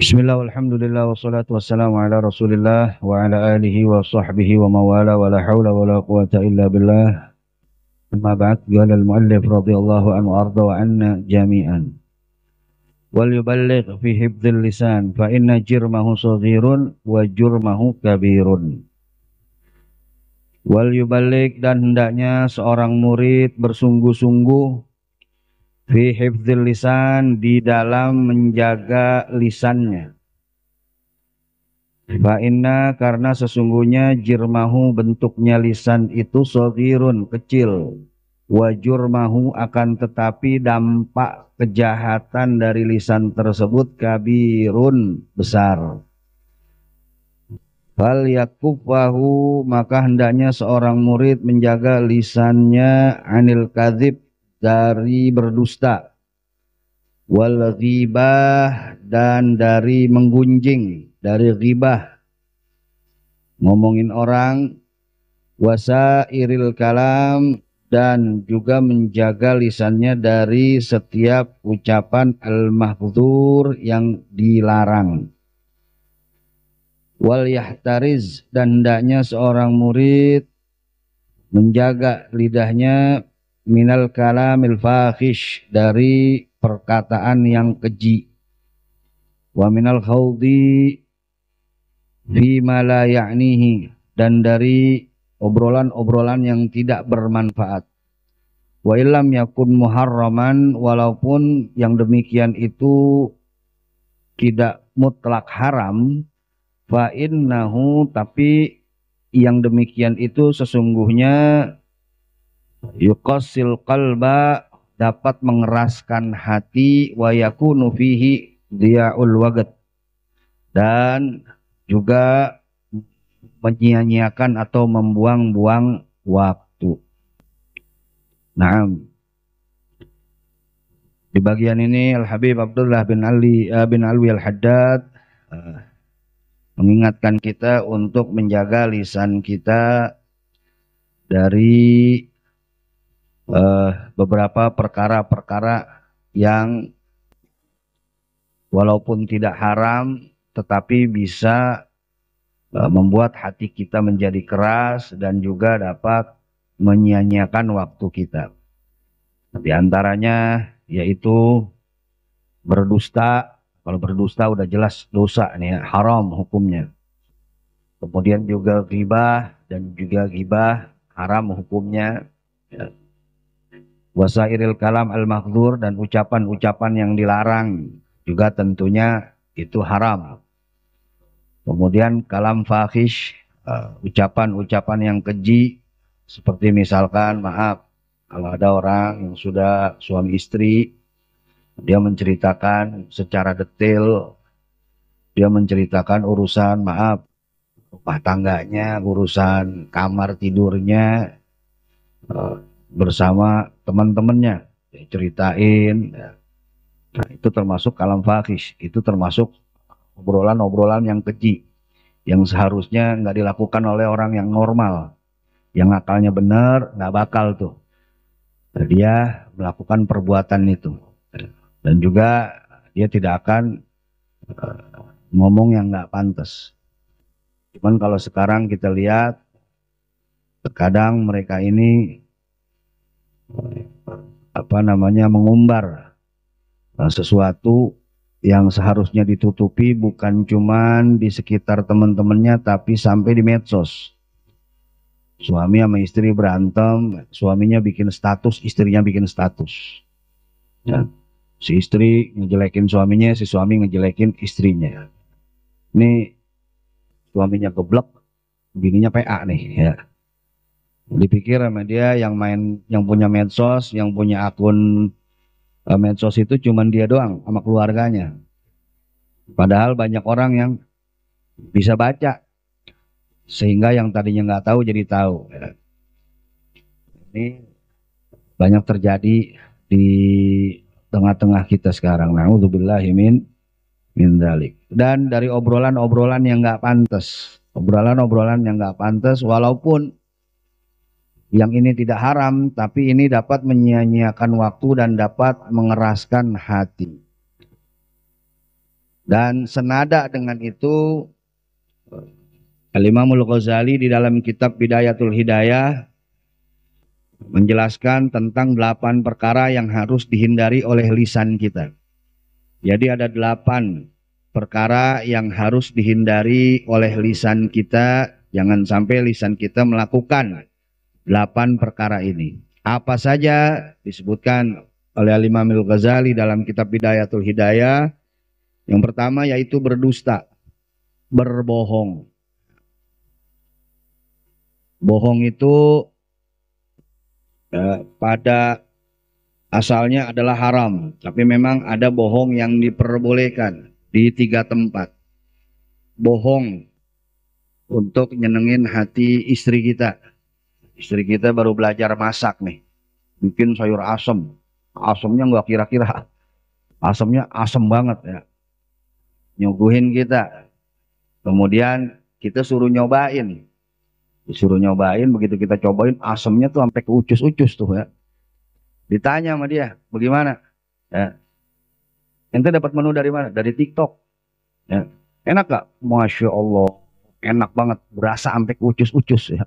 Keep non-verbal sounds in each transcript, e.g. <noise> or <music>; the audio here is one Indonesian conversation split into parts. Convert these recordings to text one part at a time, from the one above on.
Bismillah, walhamdulillah, wassalatu wassalamu ala rasulillah wa ala alihi wa sahbihi wa mawala wa la hawla wa la quwata illa billah Amma ba'd, gala al-muallif radiyallahu anhu arda wa anna jami'an Wal yuballiq fi hibdil lisan fa inna jirmahu saghirun wa jurmahu kabirun Wal yuballiq dan hendaknya seorang murid bersungguh-sungguh fi hifdzil lisan di dalam menjaga lisannya fa inna karena sesungguhnya jirmahu bentuknya lisan itu sogirun kecil jurmahu akan tetapi dampak kejahatan dari lisan tersebut kabirun besar Fal yakufahu maka hendaknya seorang murid menjaga lisannya anil kadhib dari berdusta wal ghibah dan dari menggunjing dari ghibah ngomongin orang wasa iril kalam dan juga menjaga lisannya dari setiap ucapan al-mahdzur yang dilarang. Wal yahtariz dan hendaknya seorang murid menjaga lidahnya minal kalamil fahish dari perkataan yang keji wa minal khawdi fima la ya'nihi dan dari obrolan-obrolan yang tidak bermanfaat wa illam yakun muharraman walaupun yang demikian itu tidak mutlak haram fa innahu tapi yang demikian itu sesungguhnya yukosil kalba dapat mengeraskan hati wayaku nufihi dia diaul dan juga menyia-nyiakan atau membuang-buang waktu. Nah, di bagian ini Al Habib Abdullah bin Ali eh, bin Alwi Al Haddad eh, mengingatkan kita untuk menjaga lisan kita dari uh, beberapa perkara-perkara yang walaupun tidak haram tetapi bisa uh, membuat hati kita menjadi keras dan juga dapat menyia-nyiakan waktu kita. Di antaranya yaitu berdusta. Kalau berdusta udah jelas dosa nih ya, haram hukumnya. Kemudian juga ghibah dan juga ghibah haram hukumnya. Ya wasairil kalam al makdur dan ucapan-ucapan yang dilarang juga tentunya itu haram. Kemudian kalam fahish, eh, ucapan-ucapan yang keji seperti misalkan maaf kalau ada orang yang sudah suami istri dia menceritakan secara detail dia menceritakan urusan maaf rumah tangganya, urusan kamar tidurnya, eh, bersama teman-temannya ya, ceritain ya. nah itu termasuk kalam fakis itu termasuk obrolan-obrolan yang keji yang seharusnya nggak dilakukan oleh orang yang normal yang akalnya benar nggak bakal tuh nah, dia melakukan perbuatan itu dan juga dia tidak akan eh, ngomong yang nggak pantas cuman kalau sekarang kita lihat terkadang mereka ini apa namanya mengumbar eh, sesuatu yang seharusnya ditutupi bukan cuman di sekitar teman-temannya tapi sampai di medsos suami sama istri berantem suaminya bikin status istrinya bikin status ya. si istri ngejelekin suaminya si suami ngejelekin istrinya ini suaminya geblek bininya PA nih ya dipikir sama dia yang main yang punya medsos yang punya akun uh, medsos itu cuman dia doang sama keluarganya padahal banyak orang yang bisa baca sehingga yang tadinya nggak tahu jadi tahu ini banyak terjadi di tengah-tengah kita sekarang nah naudzubillahimin min mindalik. dan dari obrolan-obrolan yang nggak pantas obrolan-obrolan yang nggak pantas walaupun yang ini tidak haram tapi ini dapat menyia-nyiakan waktu dan dapat mengeraskan hati dan senada dengan itu eh, Alimamul Mulukozali Ghazali di dalam kitab Bidayatul Hidayah menjelaskan tentang delapan perkara yang harus dihindari oleh lisan kita. Jadi ada delapan perkara yang harus dihindari oleh lisan kita. Jangan sampai lisan kita melakukan delapan perkara ini. Apa saja disebutkan oleh Imam Al-Ghazali dalam kitab Hidayatul Hidayah. Yang pertama yaitu berdusta, berbohong. Bohong itu ya, pada asalnya adalah haram, tapi memang ada bohong yang diperbolehkan di tiga tempat. Bohong untuk nyenengin hati istri kita Istri kita baru belajar masak nih. Bikin sayur asem. Asemnya nggak kira-kira. Asemnya asem banget ya. Nyuguhin kita. Kemudian kita suruh nyobain. Disuruh nyobain, begitu kita cobain asemnya tuh sampai ke ucus-ucus tuh ya. Ditanya sama dia, bagaimana? Ya. Ente dapat menu dari mana? Dari TikTok. Ya. Enak gak? Masya Allah. Enak banget. Berasa sampai ke ucus-ucus ya.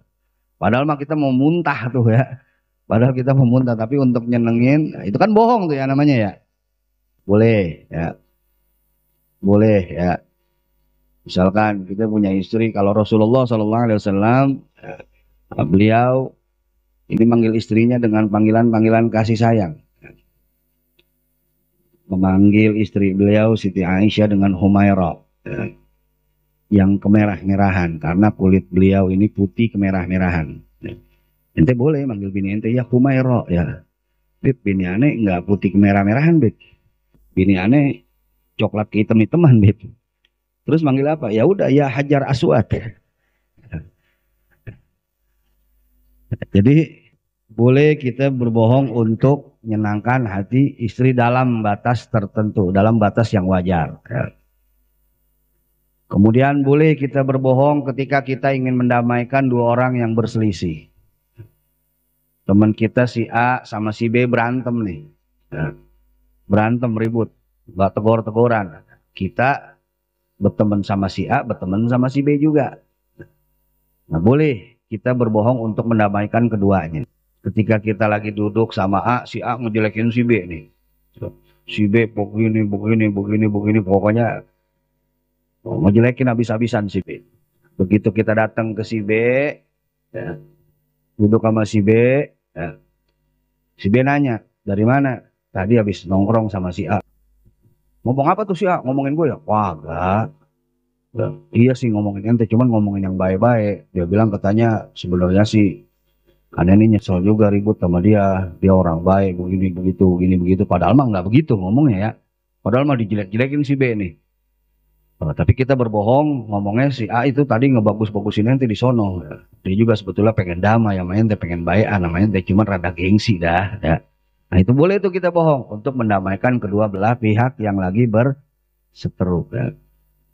Padahal mah kita mau muntah tuh ya. Padahal kita mau muntah tapi untuk nyenengin itu kan bohong tuh ya namanya ya. Boleh ya. Boleh ya. Misalkan kita punya istri kalau Rasulullah Shallallahu alaihi wasallam ya, beliau ini manggil istrinya dengan panggilan-panggilan kasih sayang. Memanggil istri beliau Siti Aisyah dengan Humairah. Ya yang kemerah-merahan karena kulit beliau ini putih kemerah-merahan. Ente boleh manggil bini ente ya Humairo ya. Bib bini ane nggak putih kemerah-merahan bib. Bini ane coklat hitam-hitaman bib. Terus manggil apa? Ya udah ya Hajar Aswad. Jadi boleh kita berbohong untuk menyenangkan hati istri dalam batas tertentu, dalam batas yang wajar. Ya. Kemudian boleh kita berbohong ketika kita ingin mendamaikan dua orang yang berselisih. Teman kita si A sama si B berantem nih. Berantem ribut, Gak tegor-tegoran. Kita berteman sama si A, berteman sama si B juga. Nah, boleh kita berbohong untuk mendamaikan keduanya. Ketika kita lagi duduk sama A, si A ngejelekin si B nih. Si B begini, begini, begini, begini, pokoknya Oh, ngejelekin habis-habisan si B. Begitu kita datang ke si B, ya, duduk sama si B, ya, si B nanya, dari mana? Tadi habis nongkrong sama si A. Ngomong apa tuh si A? Ngomongin gue ya? Wah, gak. Ya, iya sih ngomongin ente, cuman ngomongin yang baik-baik. Dia bilang katanya sebenarnya sih karena ini nyesel juga ribut sama dia, dia orang baik, begini begitu, begini begitu. Padahal mah nggak begitu ngomongnya ya. Padahal mah dijelek-jelekin si B nih. Eh, tapi kita berbohong ngomongnya si A itu tadi ngebagus-bagusin ente di sono. Dia juga sebetulnya pengen damai sama ente, pengen baik sama ente, cuma rada gengsi dah. Ya. Nah itu boleh itu kita bohong untuk mendamaikan kedua belah pihak yang lagi berseteru. Ya.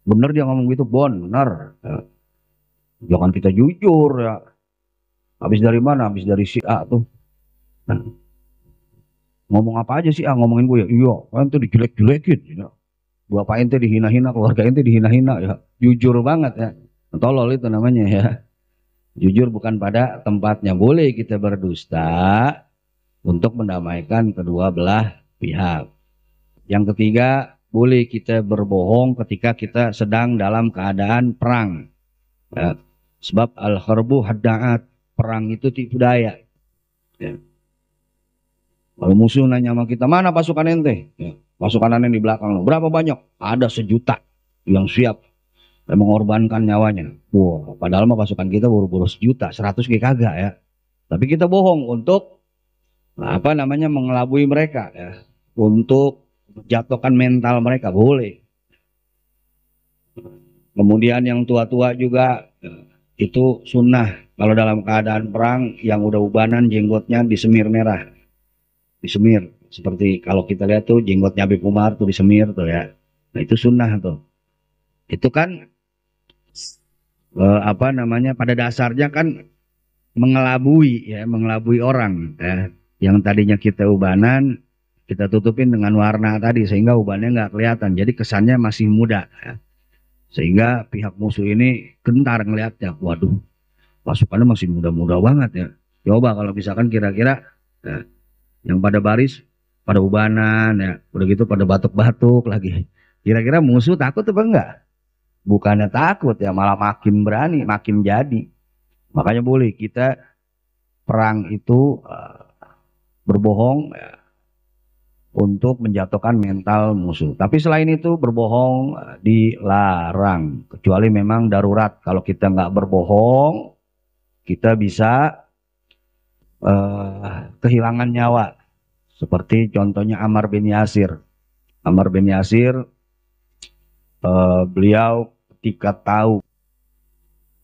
Bener dia ngomong gitu, bon. bener. Ya. Jangan kita jujur ya. Habis dari mana? Habis dari si A tuh. Nah. Ngomong apa aja sih A? Ngomongin gue ya? Iya, kan tuh dijelek-jelekin. Ya Bapak ente dihina-hina, keluarga ente dihina-hina ya. Jujur banget ya. Tolol itu namanya ya. Jujur bukan pada tempatnya. Boleh kita berdusta untuk mendamaikan kedua belah pihak. Yang ketiga, boleh kita berbohong ketika kita sedang dalam keadaan perang. Ya. Sebab al-harbu hadda'at, perang itu tipu daya. Ya. Kalau musuh nanya sama kita, mana pasukan ente? Ya. Pasukan aneh di belakang lo. Berapa banyak? Ada sejuta yang siap dan mengorbankan nyawanya. Wah, wow, padahal mah pasukan kita buru-buru sejuta, seratus kayak kagak ya. Tapi kita bohong untuk apa namanya mengelabui mereka ya. Untuk jatuhkan mental mereka boleh. Kemudian yang tua-tua juga itu sunnah kalau dalam keadaan perang yang udah ubanan jenggotnya disemir merah. Disemir. Seperti kalau kita lihat tuh jenggotnya Habib Umar tuh disemir tuh ya. Nah, itu sunnah tuh. Itu kan eh, apa namanya pada dasarnya kan mengelabui ya, mengelabui orang ya. Yang tadinya kita ubanan kita tutupin dengan warna tadi sehingga ubannya nggak kelihatan. Jadi kesannya masih muda. Ya. Sehingga pihak musuh ini gentar ngelihatnya. Waduh, pasukannya masih muda-muda banget ya. Coba kalau misalkan kira-kira ya, yang pada baris pada ubanan ya udah gitu pada batuk-batuk lagi kira-kira musuh takut apa enggak bukannya takut ya malah makin berani makin jadi makanya boleh kita perang itu eh, berbohong ya, untuk menjatuhkan mental musuh tapi selain itu berbohong eh, dilarang kecuali memang darurat kalau kita nggak berbohong kita bisa uh, kehilangan nyawa seperti contohnya Amar bin Yasir. Amar bin Yasir, uh, beliau ketika tahu,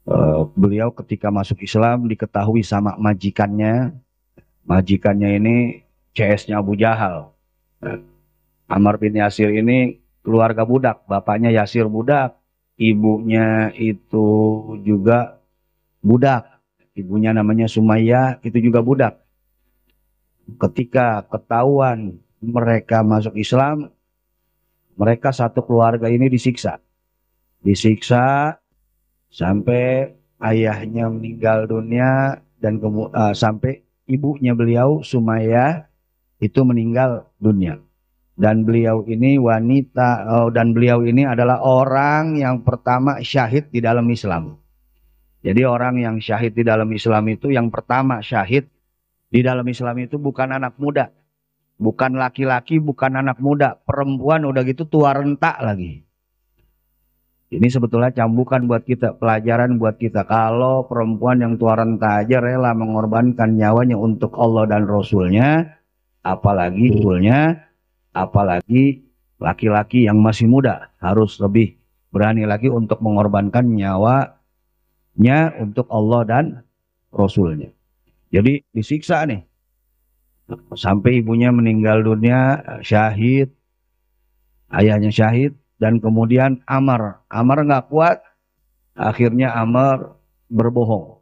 uh, beliau ketika masuk Islam diketahui sama majikannya, majikannya ini CS-nya Abu Jahal. Amar bin Yasir ini keluarga budak, bapaknya Yasir budak, ibunya itu juga budak, ibunya namanya Sumayyah itu juga budak ketika ketahuan mereka masuk Islam, mereka satu keluarga ini disiksa. Disiksa sampai ayahnya meninggal dunia dan uh, sampai ibunya beliau Sumaya itu meninggal dunia. Dan beliau ini wanita oh, dan beliau ini adalah orang yang pertama syahid di dalam Islam. Jadi orang yang syahid di dalam Islam itu yang pertama syahid di dalam Islam itu bukan anak muda. Bukan laki-laki, bukan anak muda. Perempuan udah gitu tua rentak lagi. Ini sebetulnya cambukan buat kita, pelajaran buat kita. Kalau perempuan yang tua renta aja rela mengorbankan nyawanya untuk Allah dan Rasulnya, apalagi Rasulnya, apalagi laki-laki yang masih muda harus lebih berani lagi untuk mengorbankan nyawanya untuk Allah dan Rasulnya. Jadi disiksa nih. Sampai ibunya meninggal dunia syahid, ayahnya syahid, dan kemudian Amar. Amar nggak kuat, akhirnya Amar berbohong.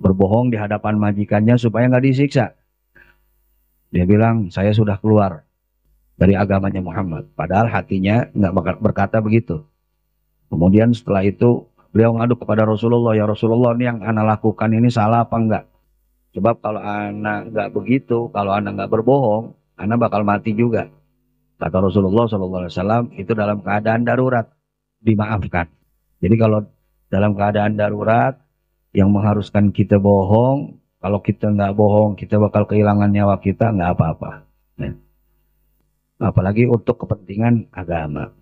Berbohong di hadapan majikannya supaya nggak disiksa. Dia bilang, saya sudah keluar dari agamanya Muhammad. Padahal hatinya nggak berkata begitu. Kemudian setelah itu Beliau ngadu kepada Rasulullah, ya Rasulullah ini yang anak lakukan ini salah apa enggak? Sebab kalau anak enggak begitu, kalau anak enggak berbohong, anak bakal mati juga. Kata Rasulullah SAW itu dalam keadaan darurat dimaafkan. Jadi kalau dalam keadaan darurat yang mengharuskan kita bohong, kalau kita enggak bohong kita bakal kehilangan nyawa kita enggak apa-apa. Nah, apalagi untuk kepentingan agama.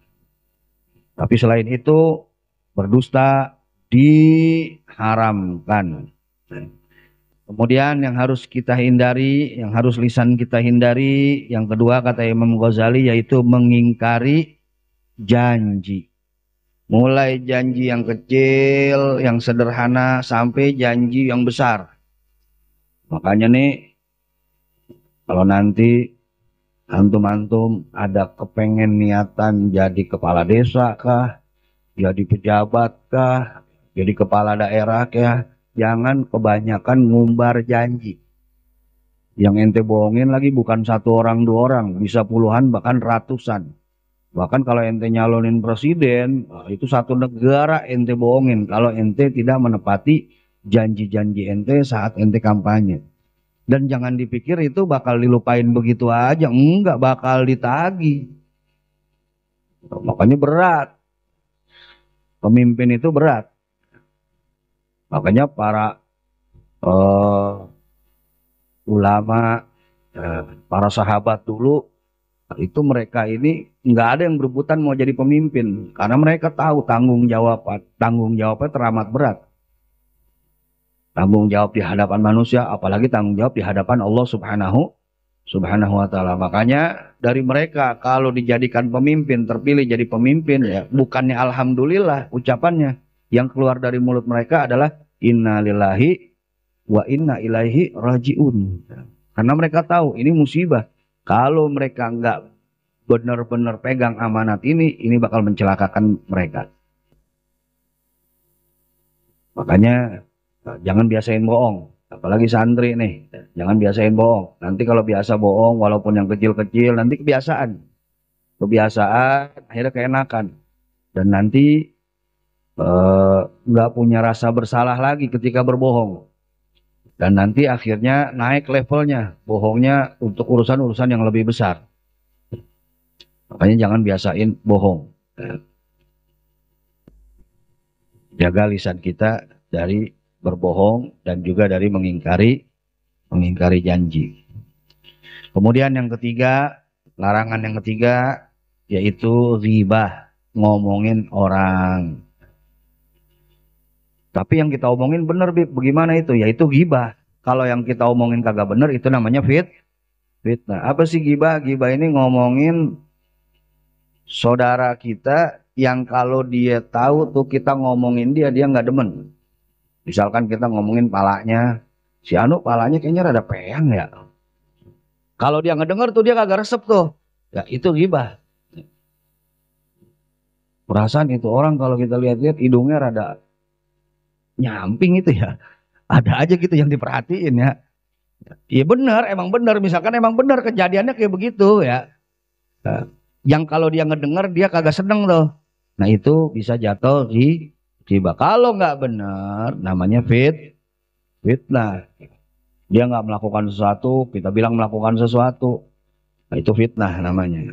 Tapi selain itu berdusta diharamkan. Kemudian yang harus kita hindari, yang harus lisan kita hindari, yang kedua kata Imam Ghazali yaitu mengingkari janji. Mulai janji yang kecil, yang sederhana sampai janji yang besar. Makanya nih kalau nanti antum-antum ada kepengen niatan jadi kepala desa kah, jadi pejabat kah, jadi kepala daerah kah, jangan kebanyakan ngumbar janji. Yang ente bohongin lagi bukan satu orang dua orang, bisa puluhan bahkan ratusan. Bahkan kalau ente nyalonin presiden, ah, itu satu negara ente bohongin kalau ente tidak menepati janji-janji ente saat ente kampanye. Dan jangan dipikir itu bakal dilupain begitu aja, enggak bakal ditagi. Makanya berat pemimpin itu berat. Makanya para uh, ulama, uh, para sahabat dulu itu mereka ini nggak ada yang berebutan mau jadi pemimpin karena mereka tahu tanggung jawab tanggung jawabnya teramat berat. Tanggung jawab di hadapan manusia, apalagi tanggung jawab di hadapan Allah Subhanahu Subhanahu wa taala. Makanya dari mereka kalau dijadikan pemimpin terpilih jadi pemimpin ya bukannya alhamdulillah ucapannya yang keluar dari mulut mereka adalah innalillahi wa inna ilaihi rajiun karena mereka tahu ini musibah kalau mereka nggak benar-benar pegang amanat ini ini bakal mencelakakan mereka makanya jangan biasain bohong apalagi santri nih jangan biasain bohong nanti kalau biasa bohong walaupun yang kecil-kecil nanti kebiasaan kebiasaan akhirnya keenakan dan nanti eh, nggak uh, punya rasa bersalah lagi ketika berbohong dan nanti akhirnya naik levelnya bohongnya untuk urusan-urusan yang lebih besar makanya jangan biasain bohong jaga lisan kita dari berbohong dan juga dari mengingkari mengingkari janji. Kemudian yang ketiga, larangan yang ketiga yaitu riba, ngomongin orang. Tapi yang kita omongin bener, Bagaimana itu? Yaitu ghibah. Kalau yang kita omongin kagak bener, itu namanya fit. Fitnah. Apa sih ghibah? Ghibah ini ngomongin saudara kita yang kalau dia tahu tuh kita ngomongin dia, dia nggak demen. Misalkan kita ngomongin palanya, si Anu palanya kayaknya rada peyang ya. Kalau dia ngedenger tuh dia kagak resep tuh. Ya itu gibah. Perasaan itu orang kalau kita lihat-lihat hidungnya rada nyamping itu ya. Ada aja gitu yang diperhatiin ya. Iya benar, emang benar. Misalkan emang benar kejadiannya kayak begitu ya. Nah, yang kalau dia ngedenger dia kagak seneng loh. Nah itu bisa jatuh di Coba kalau nggak benar, namanya fit, fitnah. Dia nggak melakukan sesuatu, kita bilang melakukan sesuatu, nah, itu fitnah namanya.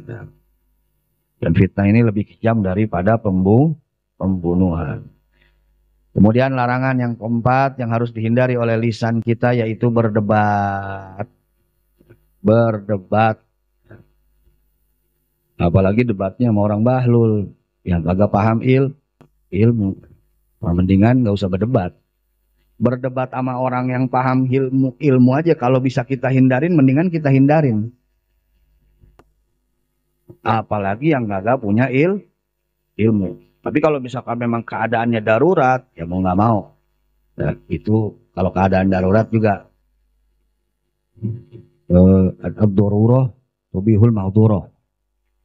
Dan fitnah ini lebih kejam daripada pembunuh, pembunuhan. Kemudian larangan yang keempat yang harus dihindari oleh lisan kita yaitu berdebat. Berdebat. Apalagi debatnya sama orang bahlul yang agak paham il, ilmu. Nah, mendingan nggak usah berdebat. Berdebat sama orang yang paham ilmu ilmu aja kalau bisa kita hindarin mendingan kita hindarin. Apalagi yang kagak punya il ilmu. Tapi kalau misalkan memang keadaannya darurat, ya mau nggak mau. Nah, itu kalau keadaan darurat juga eh, ad-daruroh tubihul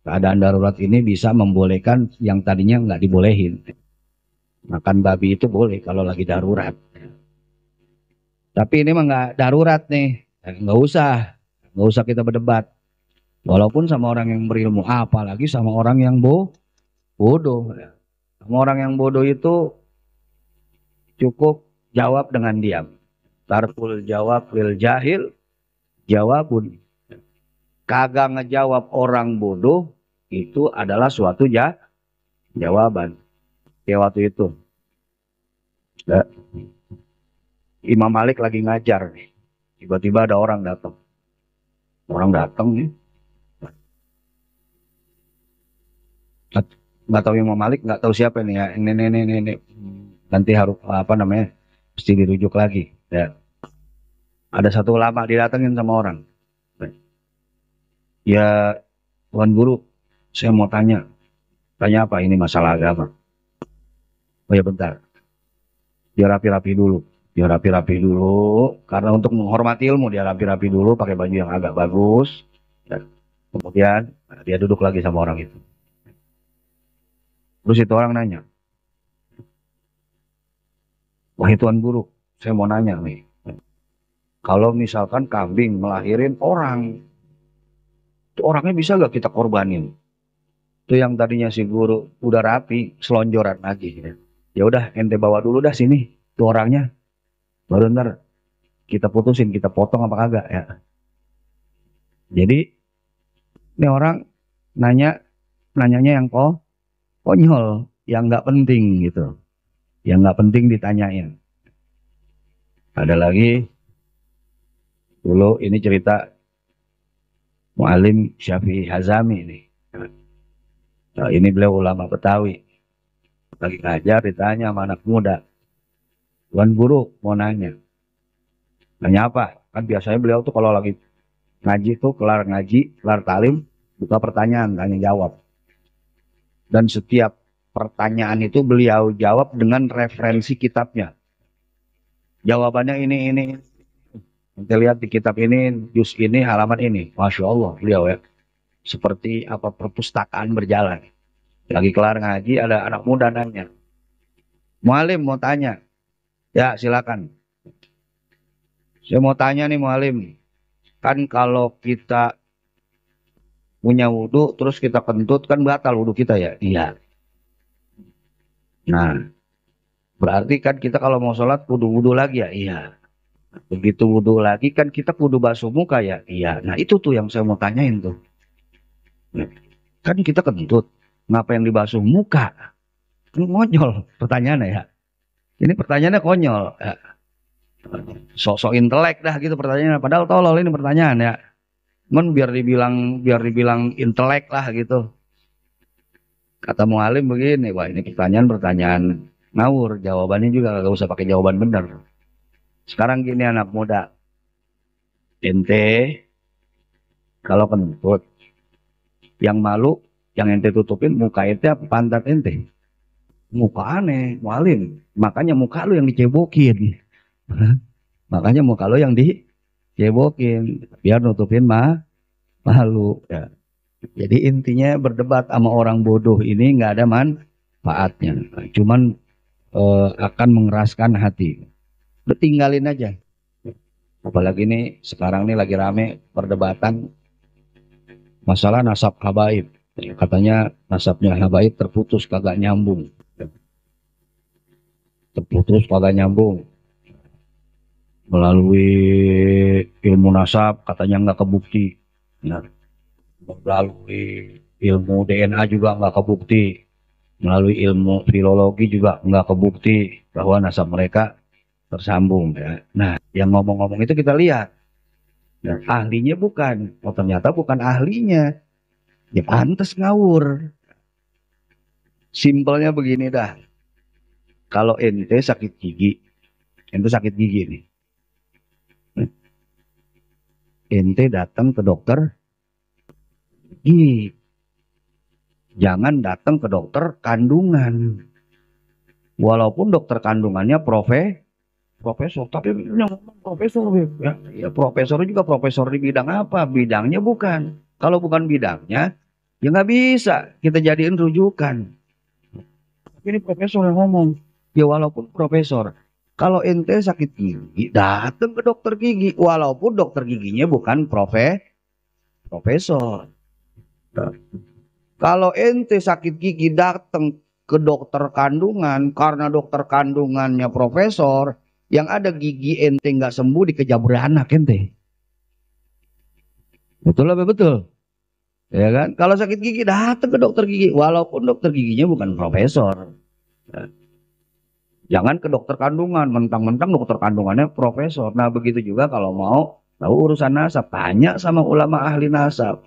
Keadaan darurat ini bisa membolehkan yang tadinya nggak dibolehin. Makan babi itu boleh kalau lagi darurat. Tapi ini mah nggak darurat nih, nggak usah, nggak usah kita berdebat. Walaupun sama orang yang berilmu, apalagi sama orang yang bo bodoh. Sama orang yang bodoh itu cukup jawab dengan diam. Tarkul jawab lil jahil jawabun. Kagak ngejawab orang bodoh itu adalah suatu jawaban ya waktu itu nah, Imam Malik lagi ngajar nih. tiba-tiba ada orang datang orang datang nih ya. nggak tahu Imam Malik nggak tahu siapa nih ya ini ini ini, ini. nanti harus apa namanya mesti dirujuk lagi ya ada satu ulama didatengin sama orang ya Tuhan Guru saya mau tanya tanya apa ini masalah agama Oh ya bentar. Dia rapi-rapi dulu. Dia rapi-rapi dulu. Karena untuk menghormati ilmu dia rapi-rapi dulu pakai baju yang agak bagus. Dan kemudian nah, dia duduk lagi sama orang itu. Terus itu orang nanya. Wah Tuhan Guru, saya mau nanya nih. Kalau misalkan kambing melahirin orang, itu orangnya bisa gak kita korbanin? Itu yang tadinya si guru udah rapi, selonjoran lagi. Ya ya udah ente bawa dulu dah sini tuh orangnya baru ntar kita putusin kita potong apa kagak ya jadi ini orang nanya nanyanya yang kok konyol yang nggak penting gitu yang nggak penting ditanyain ada lagi dulu ini cerita Mualim Syafi'i Hazami ini nah, ini beliau ulama Betawi lagi ngajar ditanya sama anak muda Tuan guru mau nanya nanya apa kan biasanya beliau tuh kalau lagi ngaji tuh kelar ngaji kelar talim buka pertanyaan tanya jawab dan setiap pertanyaan itu beliau jawab dengan referensi kitabnya jawabannya ini ini nanti lihat di kitab ini jus ini halaman ini masya Allah beliau ya seperti apa perpustakaan berjalan lagi kelar ngaji ada anak muda nanya Mualim mau tanya ya silakan saya mau tanya nih Mualim kan kalau kita punya wudhu terus kita kentut kan batal wudhu kita ya iya nah berarti kan kita kalau mau sholat kudu wudhu lagi ya iya begitu wudhu lagi kan kita wudhu basuh muka ya iya nah itu tuh yang saya mau tanyain tuh kan kita kentut ngapa yang dibasuh muka? Ini ngonyol pertanyaannya ya. Ini pertanyaannya konyol. Ya. Sosok intelek dah gitu pertanyaannya. Padahal tolol ini pertanyaan ya. Men biar dibilang biar dibilang intelek lah gitu. Kata mualim begini, wah ini pertanyaan-pertanyaan ngawur. Jawabannya juga gak usah pakai jawaban benar. Sekarang gini anak muda. Ente kalau kentut yang malu yang ente tutupin muka ente apa pantat ente muka aneh walin makanya muka lu yang dicebokin <laughs> makanya muka lu yang dicebokin biar nutupin mah malu ya. jadi intinya berdebat sama orang bodoh ini nggak ada manfaatnya cuman eh, akan mengeraskan hati tinggalin aja apalagi ini sekarang ini lagi rame perdebatan masalah nasab kabaib katanya nasabnya habaib terputus kagak nyambung terputus kagak nyambung melalui ilmu nasab katanya nggak kebukti nah, melalui ilmu DNA juga nggak kebukti melalui ilmu filologi juga nggak kebukti bahwa nasab mereka tersambung ya. Nah, yang ngomong-ngomong itu kita lihat nah, ahlinya bukan, oh ternyata bukan ahlinya, Ya pantas ngawur. Simpelnya begini dah. Kalau ente sakit gigi, ente sakit gigi nih. Ente datang ke dokter gigi. Jangan datang ke dokter kandungan. Walaupun dokter kandungannya profe, profesor, tapi yang profesor ya, ya profesor juga profesor di bidang apa? Bidangnya bukan. Kalau bukan bidangnya, Ya nggak bisa kita jadiin rujukan. Ini profesor yang ngomong. Ya walaupun profesor, kalau ente sakit gigi, datang ke dokter gigi. Walaupun dokter giginya bukan profe, profesor. Kalau ente sakit gigi datang ke dokter kandungan karena dokter kandungannya profesor, yang ada gigi ente nggak sembuh dikejabur anak ente. Betul apa betul? Ya kan? Kalau sakit gigi datang ke dokter gigi walaupun dokter giginya bukan profesor. Ya. Jangan ke dokter kandungan, mentang-mentang dokter kandungannya profesor. Nah, begitu juga kalau mau tahu urusan nasab, tanya sama ulama ahli nasab.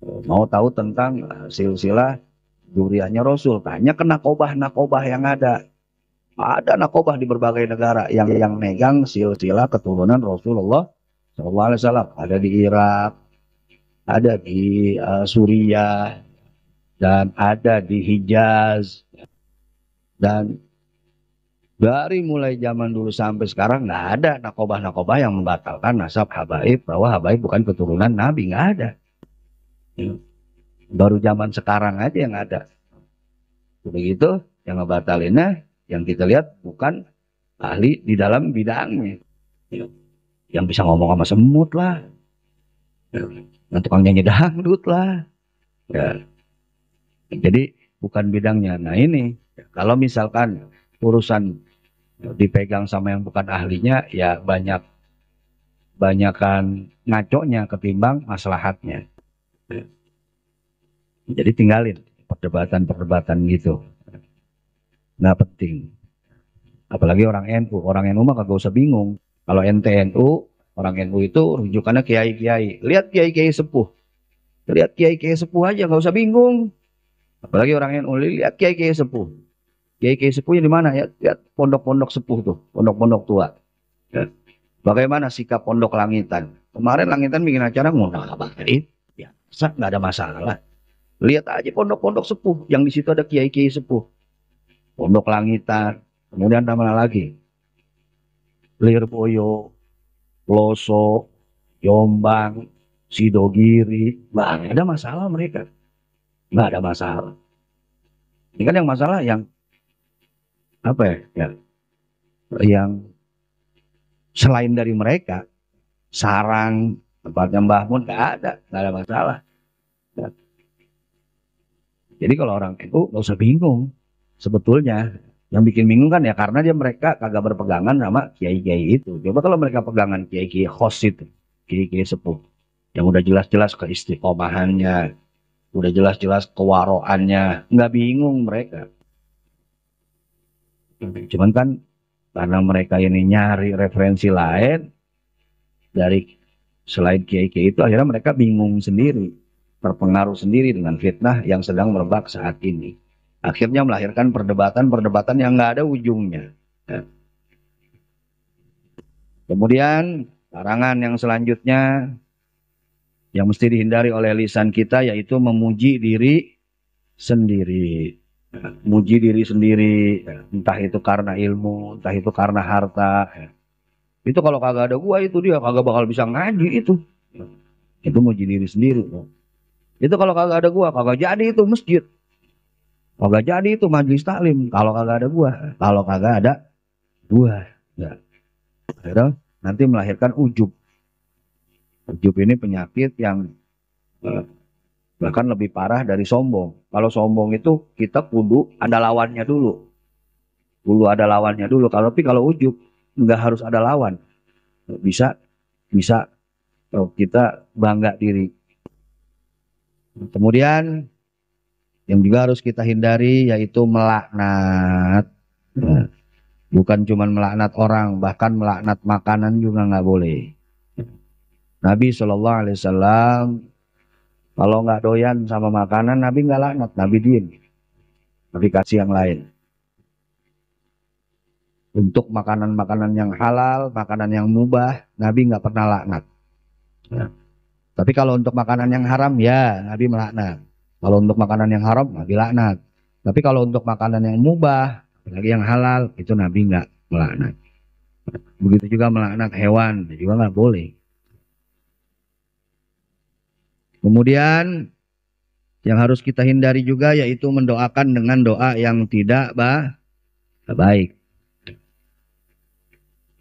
Mau tahu tentang eh, silsilah duriannya Rasul, tanya ke nakobah-nakobah yang ada. Ada nakobah di berbagai negara yang yang megang silsilah keturunan Rasulullah SAW. Ada di Irak, ada di uh, Suriah dan ada di Hijaz dan dari mulai zaman dulu sampai sekarang nggak ada nakobah-nakobah yang membatalkan nasab habaib bahwa habaib bukan keturunan nabi nggak ada ya. baru zaman sekarang aja yang ada begitu yang ngebatalinnya yang kita lihat bukan ahli di dalam bidangnya ya. yang bisa ngomong sama semut lah ya. Nanti tukang nyanyi dangdut lah ya jadi bukan bidangnya nah ini kalau misalkan urusan dipegang sama yang bukan ahlinya ya banyak banyakan nya ketimbang maslahatnya jadi tinggalin perdebatan-perdebatan gitu nggak penting apalagi orang NU orang NU mah kagak usah bingung kalau NTNU orang NU itu rujukannya kiai-kiai. Lihat kiai-kiai sepuh. Lihat kiai-kiai sepuh aja, nggak usah bingung. Apalagi orang NU, lihat kiai-kiai sepuh. Kiai-kiai sepuhnya di mana ya? Lihat pondok-pondok sepuh tuh, pondok-pondok tua. Ya. Bagaimana sikap pondok langitan? Kemarin langitan bikin acara ngundang kabarin, ya nggak ada masalah. Lihat aja pondok-pondok sepuh, yang di situ ada kiai-kiai sepuh. Pondok langitan, kemudian ada mana lagi Lirboyo, Loso, Jombang, Sidogiri, nggak ada masalah mereka. Nggak ada masalah. Ini kan yang masalah yang apa ya? ya yang selain dari mereka, sarang, tempatnya Mbah Mun nggak ada, nggak ada masalah. Ya. Jadi kalau orang itu nggak usah bingung sebetulnya yang bikin bingung kan ya karena dia mereka kagak berpegangan sama kiai-kiai itu. Coba kalau mereka pegangan kiai-kiai host itu, kiai-kiai sepuh, yang udah jelas-jelas ke istiqomahannya udah jelas-jelas kewaroannya, nggak bingung mereka. Cuman kan karena mereka ini nyari referensi lain dari selain kiai-kiai itu akhirnya mereka bingung sendiri, terpengaruh sendiri dengan fitnah yang sedang merebak saat ini akhirnya melahirkan perdebatan-perdebatan yang nggak ada ujungnya. Ya. Kemudian larangan yang selanjutnya yang mesti dihindari oleh lisan kita yaitu memuji diri sendiri. Ya. Muji diri sendiri, ya. entah itu karena ilmu, entah itu karena harta. Itu kalau kagak ada gua itu dia kagak bakal bisa ngaji itu. Itu muji diri sendiri. Itu kalau kagak ada gua kagak jadi itu masjid. Kalau oh, Kagak jadi itu majelis taklim kalau kagak ada buah, kalau kagak ada buah. Ya. nanti melahirkan ujub. Ujub ini penyakit yang eh, bahkan lebih parah dari sombong. Kalau sombong itu kita kudu ada lawannya dulu. Dulu ada lawannya dulu. Kalau tapi kalau ujub nggak harus ada lawan. Bisa bisa kalau eh, kita bangga diri. Kemudian yang juga harus kita hindari yaitu melaknat. Ya. bukan cuma melaknat orang, bahkan melaknat makanan juga nggak boleh. Nabi Shallallahu Alaihi Wasallam kalau nggak doyan sama makanan, Nabi nggak laknat, Nabi diin Nabi kasih yang lain. Untuk makanan-makanan yang halal, makanan yang mubah, Nabi nggak pernah laknat. Ya. Tapi kalau untuk makanan yang haram, ya Nabi melaknat. Kalau untuk makanan yang haram Nabi laknat. Tapi kalau untuk makanan yang mubah, apalagi yang halal, itu Nabi nggak melaknat. Begitu juga melaknat hewan, juga nggak boleh. Kemudian yang harus kita hindari juga yaitu mendoakan dengan doa yang tidak baik.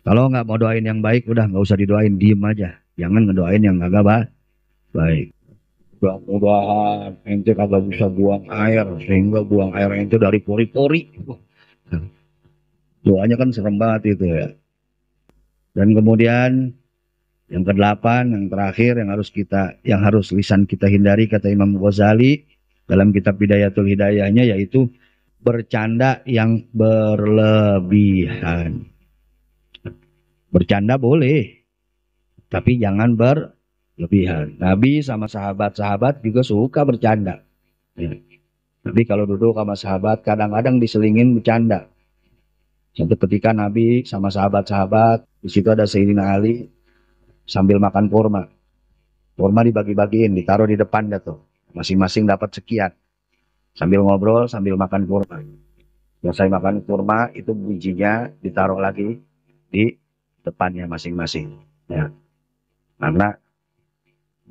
Kalau nggak mau doain yang baik, udah nggak usah didoain, diem aja. Jangan ngedoain yang nggak baik mudah mudahan ente kagak bisa buang air sehingga buang air ente dari pori-pori doanya kan serem banget itu ya dan kemudian yang kedelapan, yang terakhir yang harus kita yang harus lisan kita hindari kata Imam Ghazali dalam kitab Bidayatul Hidayahnya yaitu bercanda yang berlebihan. Bercanda boleh, tapi jangan ber lebihan. Nabi sama sahabat-sahabat juga suka bercanda. Ya. Nabi kalau duduk sama sahabat kadang-kadang diselingin bercanda. Satu ketika Nabi sama sahabat-sahabat di situ ada Sayyidina Ali sambil makan kurma. Kurma dibagi-bagiin, ditaruh di depan tuh. Masing-masing dapat sekian. Sambil ngobrol, sambil makan kurma. saya makan kurma, itu bijinya ditaruh lagi di depannya masing-masing. Ya. Karena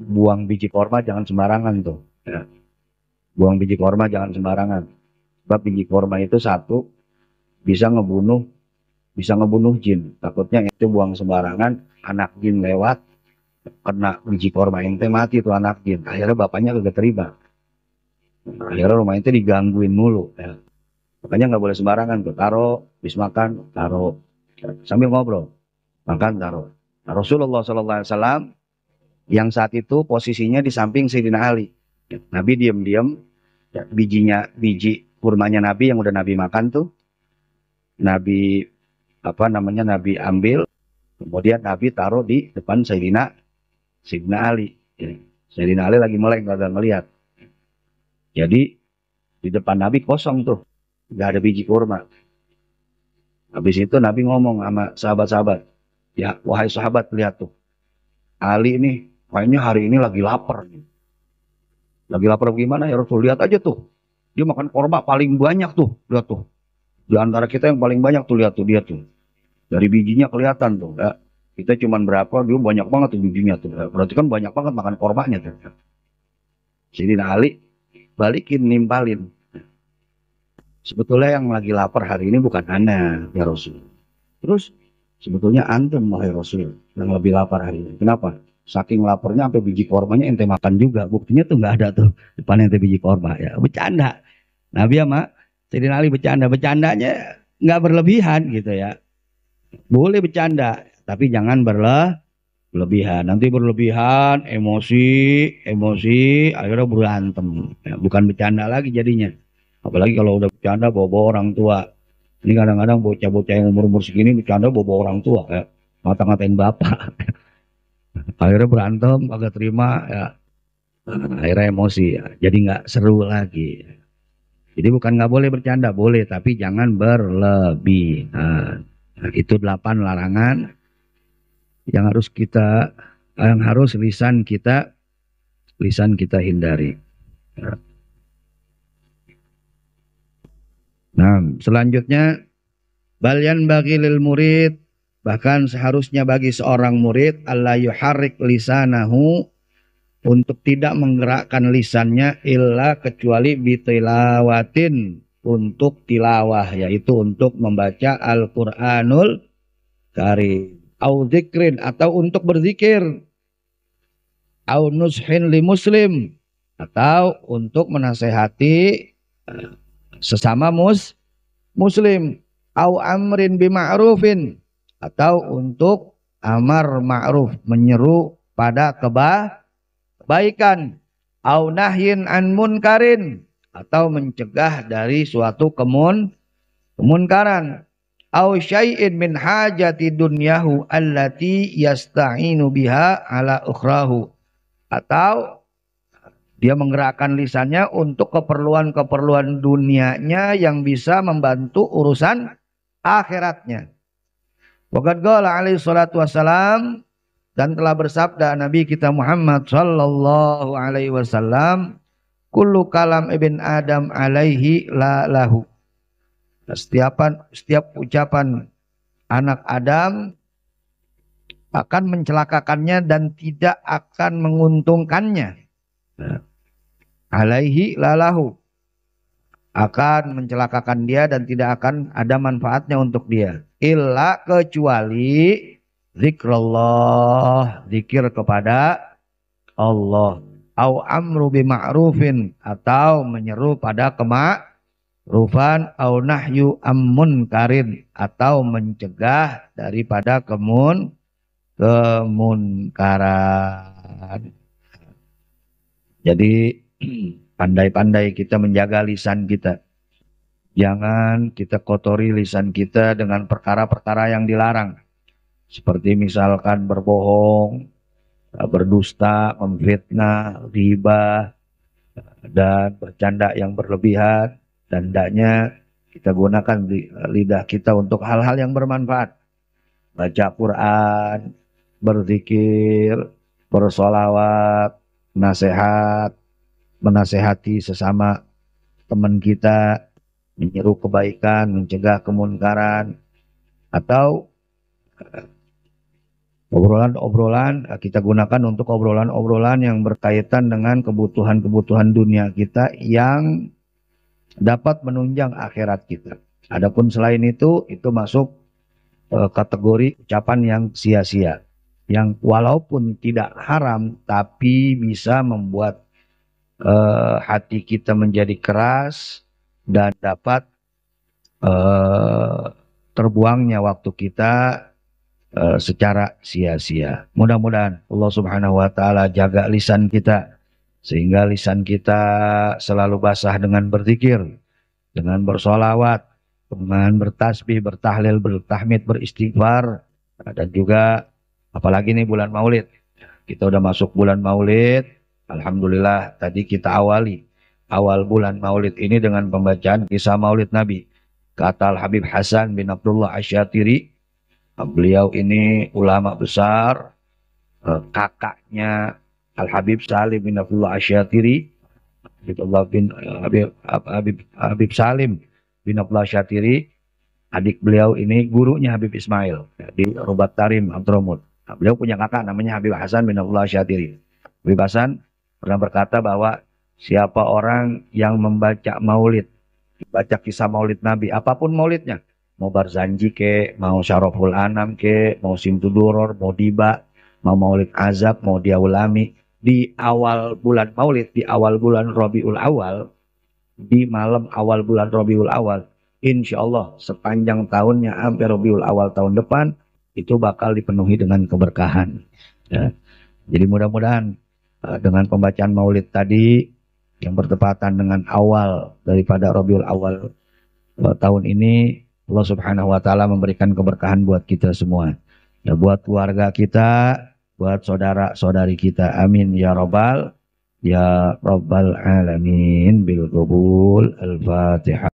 buang biji korma jangan sembarangan tuh. Ya. Buang biji korma jangan sembarangan. Sebab biji korma itu satu bisa ngebunuh bisa ngebunuh jin. Takutnya itu buang sembarangan, anak jin lewat kena biji korma ente mati tuh anak jin. Akhirnya bapaknya kagak terima. Akhirnya rumah itu digangguin mulu. Ya. Makanya nggak boleh sembarangan tuh. Taruh, bis makan, taruh. Sambil ngobrol, makan taruh. Nah, Rasulullah Sallallahu Alaihi Wasallam yang saat itu posisinya di samping Sayyidina Ali. Ya, Nabi diam-diam ya, bijinya biji kurmanya Nabi yang udah Nabi makan tuh Nabi apa namanya Nabi ambil kemudian Nabi taruh di depan Sayyidina Sayyidina Ali ya, Sayyidina Ali lagi melek gak ngelihat jadi di depan Nabi kosong tuh nggak ada biji kurma habis itu Nabi ngomong sama sahabat-sahabat ya wahai sahabat lihat tuh Ali ini kayaknya hari ini lagi lapar nih. Lagi lapar gimana ya Rasul? Lihat aja tuh. Dia makan korma paling banyak tuh. Lihat tuh. Di antara kita yang paling banyak tuh lihat tuh dia tuh. Dari bijinya kelihatan tuh. Ya. Kita cuman berapa, dia banyak banget tuh bijinya tuh. Ya. Berarti kan banyak banget makan kormanya tuh. Jadi nah Ali balikin nimpalin. Sebetulnya yang lagi lapar hari ini bukan Anda, ya Rasul. Terus sebetulnya Anda wahai Rasul yang lebih lapar hari ini. Kenapa? saking laparnya sampai biji kormanya ente makan juga buktinya tuh nggak ada tuh depan ente biji korma ya bercanda Nabi ya mak jadi nali bercanda bercandanya nggak berlebihan gitu ya boleh bercanda tapi jangan berlebihan nanti berlebihan emosi emosi akhirnya berantem ya, bukan bercanda lagi jadinya apalagi kalau udah bercanda bawa-bawa orang tua ini kadang-kadang bocah-bocah yang umur-umur segini bercanda bawa-bawa orang tua ya. matang ngatain bapak <laughs> akhirnya berantem agak terima ya akhirnya emosi ya. jadi nggak seru lagi jadi bukan nggak boleh bercanda boleh tapi jangan berlebihan nah, itu delapan larangan yang harus kita yang harus lisan kita lisan kita hindari nah selanjutnya balian bagi lil murid Bahkan seharusnya bagi seorang murid Allah yuharik lisanahu untuk tidak menggerakkan lisannya illa kecuali bitilawatin untuk tilawah yaitu untuk membaca Al-Qur'anul Karim au zikrin atau untuk berzikir au nushin li muslim atau untuk menasehati sesama mus muslim au amrin bima'rufin atau untuk amar ma'ruf menyeru pada keba kebaikan au nahyin an munkarin atau mencegah dari suatu kemun kemunkaran au syai'in min hajati dunyahu allati yasta'inu biha ala ukhrahu atau dia menggerakkan lisannya untuk keperluan-keperluan dunianya yang bisa membantu urusan akhiratnya. Waqad qala alaihi salatu wassalam dan telah bersabda Nabi kita Muhammad sallallahu alaihi wasallam kullu kalam ibn adam alaihi la lahu setiap setiap ucapan anak Adam akan mencelakakannya dan tidak akan menguntungkannya. Ya. Alaihi lalahu akan mencelakakan dia dan tidak akan ada manfaatnya untuk dia illa kecuali zikrullah, zikir kepada Allah. Au amru bima'rufin atau menyeru pada kemakrufan au nahyu ammun karin atau mencegah daripada kemun kemunkaran. Jadi <clears throat> pandai-pandai kita menjaga lisan kita. Jangan kita kotori lisan kita dengan perkara-perkara yang dilarang. Seperti misalkan berbohong, eh, berdusta, memfitnah, riba, eh, dan bercanda yang berlebihan. Dan tidaknya kita gunakan lidah kita untuk hal-hal yang bermanfaat. Baca Quran, berzikir, bersolawat, nasihat, menasehati sesama teman kita, menyeru kebaikan, mencegah kemunkaran, atau eh, obrolan-obrolan eh, kita gunakan untuk obrolan-obrolan yang berkaitan dengan kebutuhan-kebutuhan dunia kita yang dapat menunjang akhirat kita. Adapun selain itu, itu masuk eh, kategori ucapan yang sia-sia, yang walaupun tidak haram, tapi bisa membuat hati kita menjadi keras, dan dapat uh, terbuangnya waktu kita uh, secara sia-sia. Mudah-mudahan Allah Subhanahu wa taala jaga lisan kita sehingga lisan kita selalu basah dengan berzikir, dengan bersolawat, dengan bertasbih, bertahlil, bertahmid, beristighfar dan juga apalagi nih bulan Maulid. Kita udah masuk bulan Maulid. Alhamdulillah tadi kita awali awal bulan maulid ini dengan pembacaan kisah maulid Nabi. Kata Al-Habib Hasan bin Abdullah Asyatiri, beliau ini ulama besar, eh, kakaknya Al-Habib Salim bin Abdullah Asyatiri, Allah bin eh, Habib, Habib, Habib Salim bin Abdullah Asyatiri, adik beliau ini gurunya Habib Ismail di Rubat Tarim Abdurrahman. Nah, beliau punya kakak namanya Habib Hasan bin Abdullah Asyatiri. Habib Hasan pernah berkata bahwa Siapa orang yang membaca maulid, baca kisah maulid Nabi, apapun maulidnya, mau Barzanji ke, mau Syaroful Anam ke, mau Simtuduror, mau Diba, mau maulid azab, mau dia di awal bulan maulid, di awal bulan Robiul Awal, di malam awal bulan Robiul Awal, insya Allah sepanjang tahunnya hampir Robiul Awal tahun depan, itu bakal dipenuhi dengan keberkahan. Ya. Jadi mudah-mudahan eh, dengan pembacaan maulid tadi, yang bertepatan dengan awal daripada Rabiul Awal tahun ini Allah Subhanahu wa taala memberikan keberkahan buat kita semua. Ya buat keluarga kita, buat saudara-saudari kita. Amin ya rabbal ya rabbal alamin bil qabul al-Fatihah.